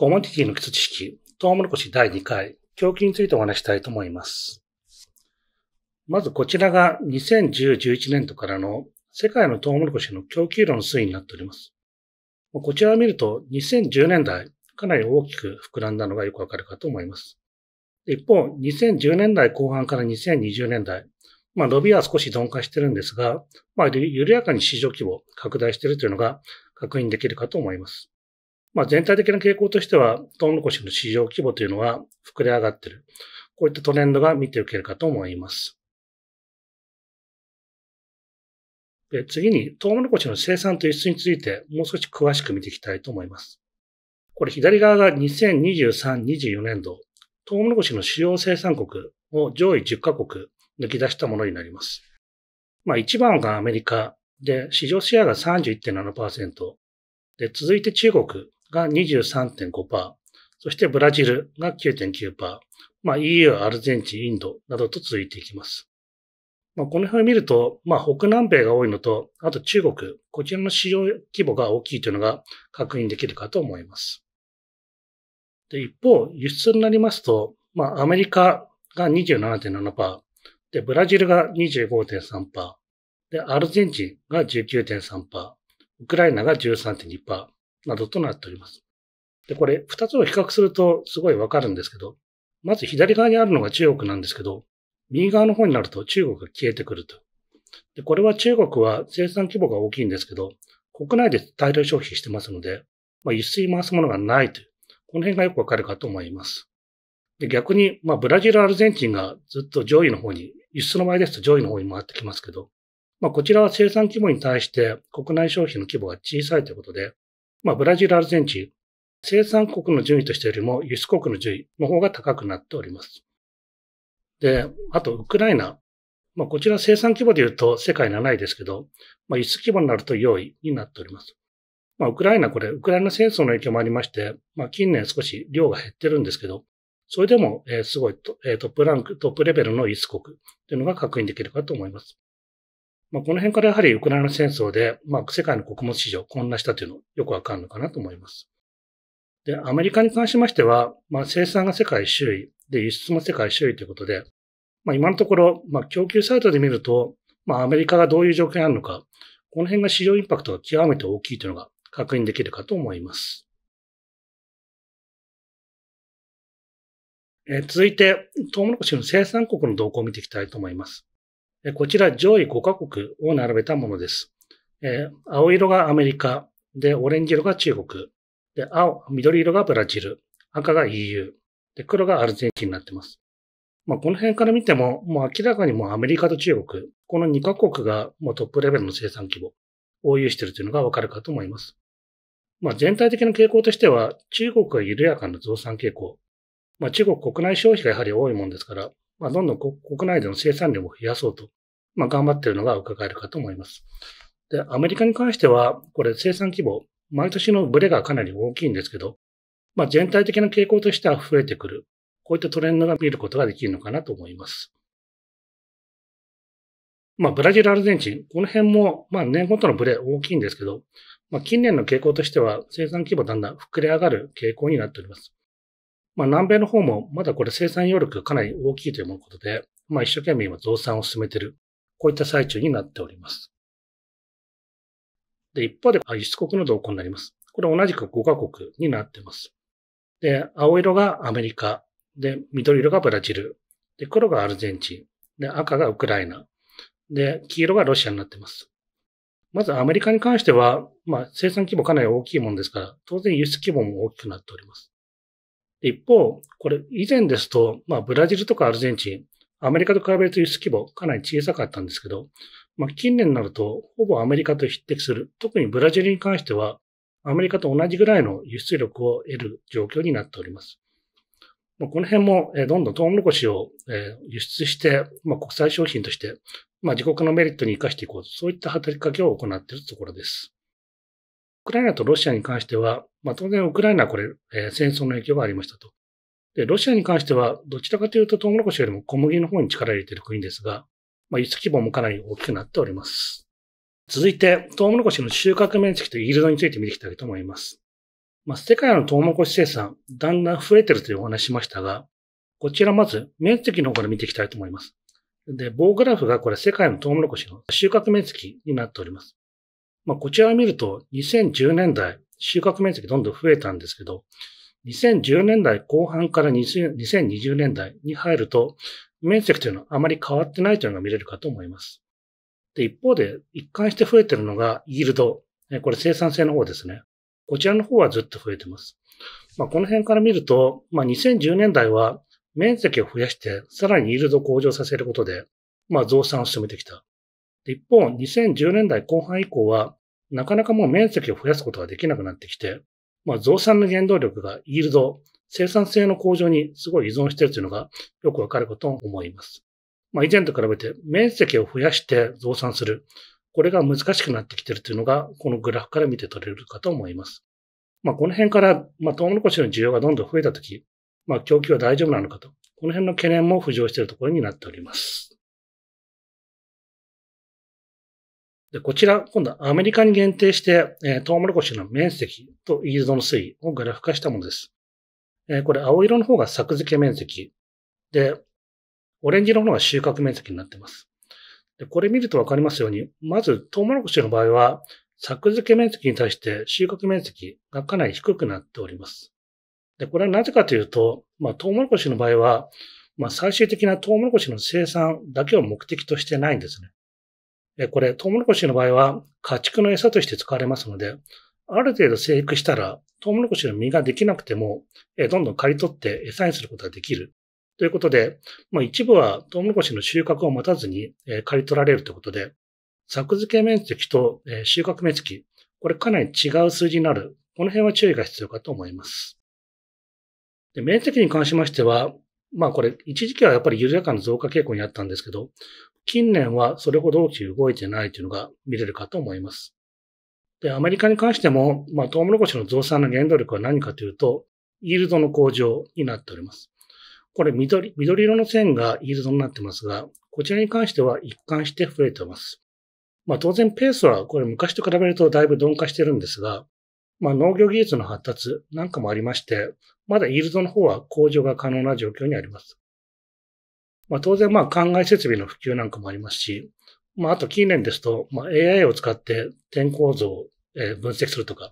コモディティの基礎知識、トウモロコシ第2回、供給についてお話したいと思います。まずこちらが2010-11年度からの世界のトウモロコシの供給量の推移になっております。こちらを見ると2010年代、かなり大きく膨らんだのがよくわかるかと思います。一方、2010年代後半から2020年代、まあ伸びは少し鈍化してるんですが、まあ緩やかに市場規模拡大しているというのが確認できるかと思います。まあ、全体的な傾向としては、トウモロコシの市場規模というのは膨れ上がっている。こういったトレンドが見ておけるかと思います。で次に、トウモロコシの生産と輸出について、もう少し詳しく見ていきたいと思います。これ左側が2023-24年度、トウモロコシの主要生産国を上位10カ国抜き出したものになります。まあ、一番がアメリカで、市場シェアが31.7%、で、続いて中国が23.5%、そしてブラジルが9.9%、まあ、EU、アルゼンチン、インドなどと続いていきます。まあ、この辺を見ると、まあ、北南米が多いのと、あと中国、こちらの市場規模が大きいというのが確認できるかと思います。で一方、輸出になりますと、まあ、アメリカが27.7%、で、ブラジルが25.3%、で、アルゼンチンが19.3%、ウクライナが13.2%、などとなっております。で、これ、二つを比較するとすごいわかるんですけど、まず左側にあるのが中国なんですけど、右側の方になると中国が消えてくると。で、これは中国は生産規模が大きいんですけど、国内で大量消費してますので、まあ、輸出に回すものがないという、この辺がよくわかるかと思います。で、逆に、まあ、ブラジル、アルゼンチンがずっと上位の方に、輸出の場合ですと上位の方に回ってきますけど、まあ、こちらは生産規模に対して国内消費の規模が小さいということで、まあ、ブラジル、アルゼンチン、生産国の順位としてよりも輸出国の順位の方が高くなっております。で、あと、ウクライナ。まあ、こちら生産規模で言うと世界7位ですけど、まあ、輸出規模になると4位になっております。まあ、ウクライナ、これ、ウクライナ戦争の影響もありまして、まあ、近年少し量が減ってるんですけど、それでも、えすごいト,、えトップランク、トップレベルの輸出国というのが確認できるかと思います。まあ、この辺からやはりウクライナ戦争で、まあ、世界の穀物市場混乱したというのよくわかるのかなと思います。で、アメリカに関しましては、まあ、生産が世界周囲、で、輸出も世界周囲ということで、まあ、今のところ、まあ、供給サイトで見ると、まあ、アメリカがどういう状況にあるのか、この辺が市場インパクトが極めて大きいというのが確認できるかと思います。え続いて、トウモロコシの生産国の動向を見ていきたいと思います。こちら上位5カ国を並べたものです。えー、青色がアメリカ、で、オレンジ色が中国、で、青、緑色がブラジル、赤が EU、で、黒がアルゼンチンになってます。まあ、この辺から見ても、もう明らかにもうアメリカと中国、この2カ国がもうトップレベルの生産規模を有しているというのがわかるかと思います。まあ、全体的な傾向としては、中国は緩やかな増産傾向。まあ、中国国内消費がやはり多いもんですから、まあ、どんどん国内での生産量を増やそうと、まあ、頑張っているのが伺えるかと思います。で、アメリカに関しては、これ生産規模、毎年のブレがかなり大きいんですけど、まあ、全体的な傾向としては増えてくる。こういったトレンドが見ることができるのかなと思います。まあ、ブラジル、アルゼンチン、この辺も、まあ、年ごとのブレ大きいんですけど、まあ、近年の傾向としては生産規模だんだん膨れ上がる傾向になっております。まあ、南米の方もまだこれ生産余力がかなり大きいということで、まあ、一生懸命今増産を進めている。こういった最中になっております。で、一方で輸出国の動向になります。これ同じく5カ国になっています。で、青色がアメリカ。で、緑色がブラジル。で、黒がアルゼンチン。で、赤がウクライナ。で、黄色がロシアになっています。まずアメリカに関しては、まあ、生産規模かなり大きいものですから、当然輸出規模も大きくなっております。一方、これ以前ですと、まあ、ブラジルとかアルゼンチン、アメリカと比べると輸出規模かなり小さかったんですけど、まあ、近年になるとほぼアメリカと匹敵する、特にブラジルに関してはアメリカと同じぐらいの輸出力を得る状況になっております。まあ、この辺も、えどんどんトウモロコシを、え輸出して、まあ、国際商品として、まあ、自国のメリットに生かしていこうと、そういった働きかけを行っているところです。クライナとロシアに関しては、まあ、当然ウクライナはこれ、えー、戦争の影響がありましたと。で、ロシアに関しては、どちらかというとトウモロコシよりも小麦の方に力を入れている国ですが、まあ、輸出規模もかなり大きくなっております。続いて、トウモロコシの収穫面積とイールドについて見ていきたいと思います。まあ、世界のトウモロコシ生産、だんだん増えてるというお話しましたが、こちらまず面積の方から見ていきたいと思います。で、棒グラフがこれ世界のトウモロコシの収穫面積になっております。まあ、こちらを見ると、2010年代、収穫面積どんどん増えたんですけど、2010年代後半から2020年代に入ると、面積というのはあまり変わってないというのが見れるかと思います。で、一方で、一貫して増えてるのが、イールド。これ生産性の方ですね。こちらの方はずっと増えてます。まあ、この辺から見ると、まあ、2010年代は面積を増やして、さらにイールドを向上させることで、まあ、増産を進めてきた。一方、2010年代後半以降は、なかなかもう面積を増やすことができなくなってきて、まあ、増産の原動力がイールド、生産性の向上にすごい依存しているというのがよくわかることを思います。まあ、以前と比べて面積を増やして増産する。これが難しくなってきているというのが、このグラフから見て取れるかと思います。まあ、この辺から、まあ、トウモロコシの需要がどんどん増えたとき、まあ、供給は大丈夫なのかと、この辺の懸念も浮上しているところになっております。で、こちら、今度はアメリカに限定して、えー、トウモロコシの面積とイールドの推移をグラフ化したものです。えー、これ、青色の方が作付け面積。で、オレンジ色の方が収穫面積になっています。で、これ見るとわかりますように、まず、トウモロコシの場合は、作付け面積に対して収穫面積がかなり低くなっております。で、これはなぜかというと、まあ、トウモロコシの場合は、まあ、最終的なトウモロコシの生産だけを目的としてないんですね。これ、トウモロコシの場合は家畜の餌として使われますので、ある程度生育したら、トウモロコシの実ができなくても、どんどん刈り取って餌にすることができる。ということで、まあ、一部はトウモロコシの収穫を待たずに刈り取られるということで、作付け面積と収穫面積、これかなり違う数字になる。この辺は注意が必要かと思います。で面積に関しましては、まあこれ、一時期はやっぱり緩やかな増加傾向にあったんですけど、近年はそれほど大きく動いてないというのが見れるかと思います。で、アメリカに関しても、まあ、トウモロコシの増産の原動力は何かというと、イールドの向上になっております。これ緑、緑色の線がイールドになってますが、こちらに関しては一貫して増えています。まあ当然ペースはこれ昔と比べるとだいぶ鈍化してるんですが、まあ農業技術の発達なんかもありまして、まだイールドの方は向上が可能な状況にあります。まあ、当然、まあ、灌漑設備の普及なんかもありますし、まあ、あと近年ですと、まあ、AI を使って天候図を分析するとか、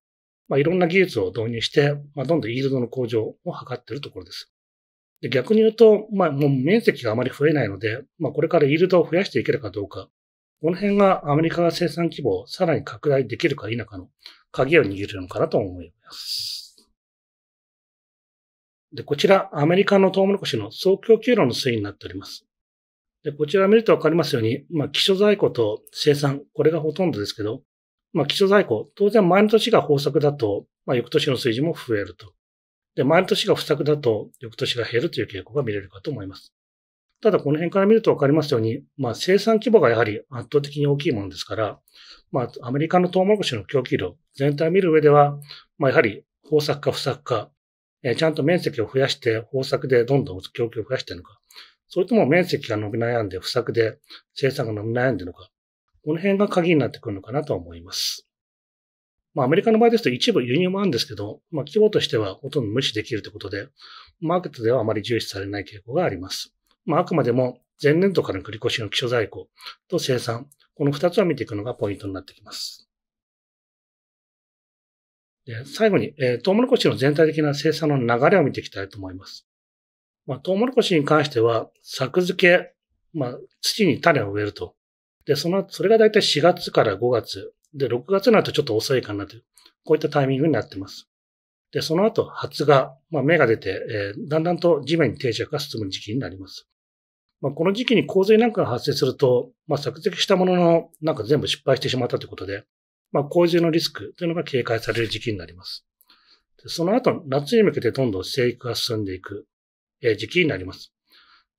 まあ、いろんな技術を導入して、まあ、どんどんイールドの向上を図っているところです。で逆に言うと、まあ、もう面積があまり増えないので、まあ、これからイールドを増やしていけるかどうか、この辺がアメリカが生産規模をさらに拡大できるか否かの鍵を握るのかなと思います。で、こちら、アメリカのトウモロコシの総供給量の推移になっております。で、こちら見るとわかりますように、まあ、基礎在庫と生産、これがほとんどですけど、まあ、基礎在庫、当然前の年が豊作だと、まあ、翌年の水準も増えると。で、前の年が不作だと、翌年が減るという傾向が見れるかと思います。ただ、この辺から見るとわかりますように、まあ、生産規模がやはり圧倒的に大きいものですから、まあ、アメリカのトウモロコシの供給量、全体を見る上では、まあ、やはり豊作か不作か、えー、ちゃんと面積を増やして、方策でどんどん供給を増やしてるのか、それとも面積が伸び悩んで、不作で生産が伸び悩んでるのか、この辺が鍵になってくるのかなと思います。まあ、アメリカの場合ですと一部輸入もあるんですけど、まあ、規模としてはほとんど無視できるということで、マーケットではあまり重視されない傾向があります。まあ、あくまでも前年度からの繰り越しの基礎在庫と生産、この2つは見ていくのがポイントになってきます。で最後に、えー、トウモロコシの全体的な生産の流れを見ていきたいと思います。まあ、トウモロコシに関しては、作付け、まあ、土に種を植えると。で、その、それがだいたい4月から5月。で、6月になるとちょっと遅いかなという、こういったタイミングになっています。で、その後、発芽、まあ、芽が出て、えー、だんだんと地面に定着が進む時期になります。まあ、この時期に洪水なんかが発生すると、まあ、作付けしたものの、なんか全部失敗してしまったということで、まあ、洪水のリスクというのが警戒される時期になります。その後、夏に向けてどんどん生育が進んでいく時期になります。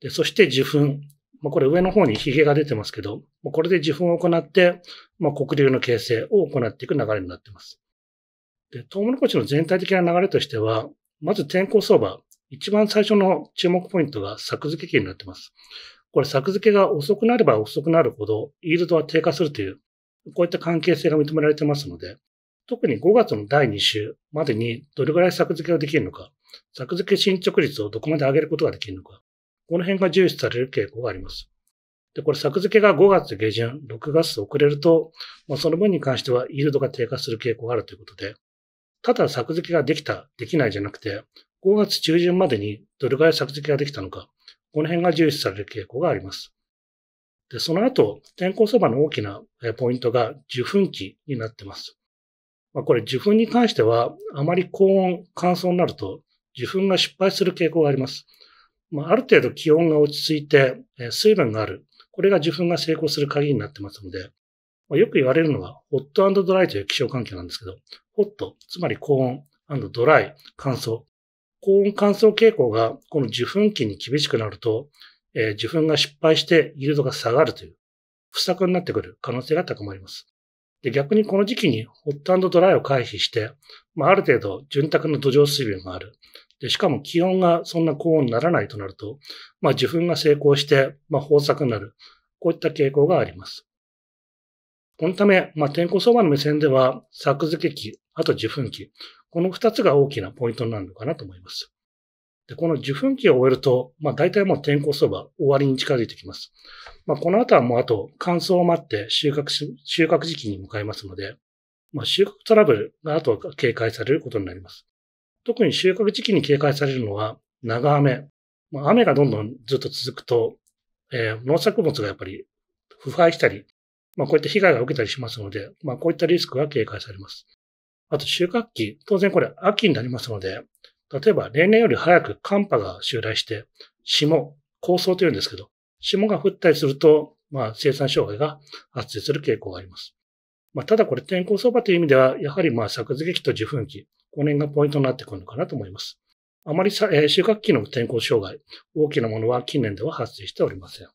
でそして受粉。まあ、これ上の方にヒゲが出てますけど、これで受粉を行って、まあ、黒流の形成を行っていく流れになっています。で、トウモロコシの全体的な流れとしては、まず天候相場、一番最初の注目ポイントが作付け期になっています。これ作付けが遅くなれば遅くなるほど、イールドは低下するという、こういった関係性が認められてますので、特に5月の第2週までにどれぐらい作付けができるのか、作付け進捗率をどこまで上げることができるのか、この辺が重視される傾向があります。で、これ作付けが5月下旬、6月遅れると、まあ、その分に関してはイールドが低下する傾向があるということで、ただ作付けができた、できないじゃなくて、5月中旬までにどれぐらい作付けができたのか、この辺が重視される傾向があります。で、その後、天候相場の大きなポイントが受粉期になってます。まあ、これ受粉に関しては、あまり高温、乾燥になると、受粉が失敗する傾向があります。まあ、ある程度気温が落ち着いて、水分がある。これが受粉が成功する鍵になってますので、まあ、よく言われるのは、ホットドライという気象環境なんですけど、ホット、つまり高温ドライ、乾燥。高温乾燥傾向がこの受粉期に厳しくなると、えー、自分が失敗してギルドが下がるという、不作になってくる可能性が高まります。で、逆にこの時期にホットドライを回避して、まあ、ある程度潤沢の土壌水分がある。で、しかも気温がそんな高温にならないとなると、まあ、受粉が成功して、まあ、豊作になる。こういった傾向があります。このため、まあ、天候相場の目線では、作付け期、あと受粉期、この二つが大きなポイントになるのかなと思います。で、この受粉期を終えると、まあ大体もう天候相場終わりに近づいてきます。まあこの後はもうあと乾燥を待って収穫し、収穫時期に向かいますので、まあ収穫トラブルが後は警戒されることになります。特に収穫時期に警戒されるのは長雨。まあ、雨がどんどんずっと続くと、えー、農作物がやっぱり腐敗したり、まあこういった被害が受けたりしますので、まあこういったリスクが警戒されます。あと収穫期、当然これ秋になりますので、例えば例年より早く寒波が襲来して、霜、高層というんですけど、霜が降ったりすると、まあ、生産障害が発生する傾向があります。まあ、ただこれ天候相場という意味では、やはりまあ、作付期と受粉期、この辺がポイントになってくるのかなと思います。あまり収穫期の天候障害、大きなものは近年では発生しておりません。